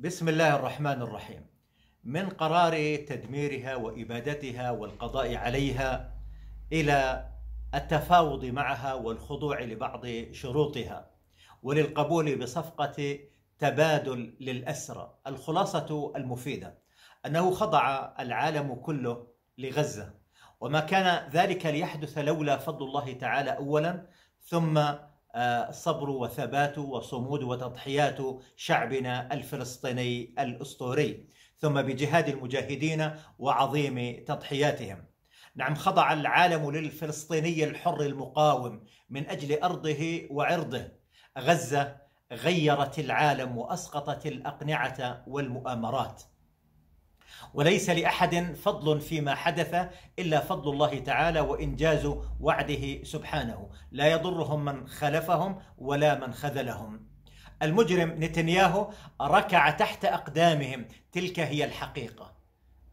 بسم الله الرحمن الرحيم من قرار تدميرها وابادتها والقضاء عليها الى التفاوض معها والخضوع لبعض شروطها وللقبول بصفقه تبادل للاسرى الخلاصه المفيده انه خضع العالم كله لغزه وما كان ذلك ليحدث لولا فضل الله تعالى اولا ثم صبر وثبات وصمود وتضحيات شعبنا الفلسطيني الاسطوري ثم بجهاد المجاهدين وعظيم تضحياتهم نعم خضع العالم للفلسطيني الحر المقاوم من اجل ارضه وعرضه غزه غيرت العالم واسقطت الاقنعه والمؤامرات وليس لاحد فضل فيما حدث الا فضل الله تعالى وانجاز وعده سبحانه لا يضرهم من خلفهم ولا من خذلهم المجرم نتنياهو ركع تحت اقدامهم تلك هي الحقيقه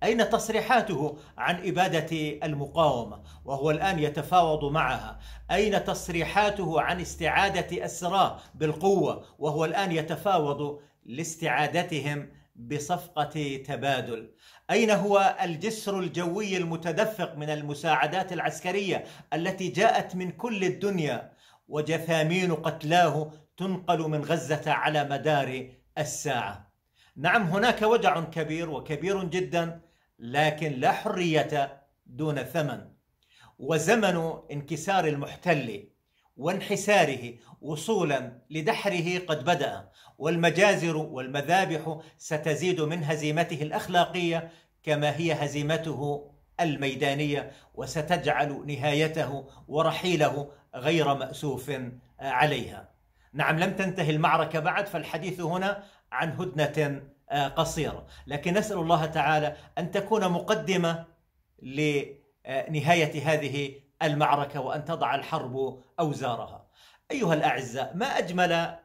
أين تصريحاته عن إبادة المقاومة وهو الآن يتفاوض معها أين تصريحاته عن استعادة أسراه بالقوة وهو الآن يتفاوض لاستعادتهم بصفقة تبادل أين هو الجسر الجوي المتدفق من المساعدات العسكرية التي جاءت من كل الدنيا وجثامين قتلاه تنقل من غزة على مدار الساعة نعم هناك وجع كبير وكبير جدا لكن لا حرية دون ثمن وزمن انكسار المحتل وانحساره وصولا لدحره قد بدا والمجازر والمذابح ستزيد من هزيمته الاخلاقيه كما هي هزيمته الميدانيه وستجعل نهايته ورحيله غير ماسوف عليها. نعم لم تنتهي المعركه بعد فالحديث هنا عن هدنه آه، قصيره، لكن نسال الله تعالى ان تكون مقدمه لنهايه هذه المعركة وأن تضع الحرب أوزارها أيها الأعزاء ما أجمل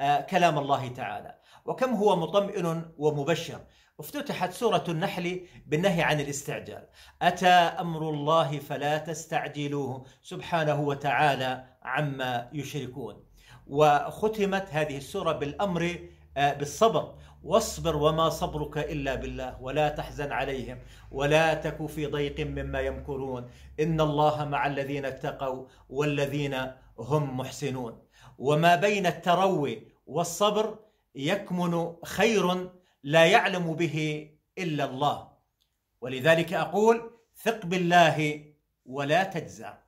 آه، كلام الله تعالى وكم هو مطمئن ومبشر افتتحت سورة النحل بالنهي عن الاستعجال أتى أمر الله فلا تستعجلوه سبحانه وتعالى عما يشركون وختمت هذه السورة بالأمر آه، بالصبر واصبر وما صبرك الا بالله ولا تحزن عليهم ولا تك في ضيق مما يمكرون ان الله مع الذين اتقوا والذين هم محسنون وما بين التروي والصبر يكمن خير لا يعلم به الا الله ولذلك اقول ثق بالله ولا تجزع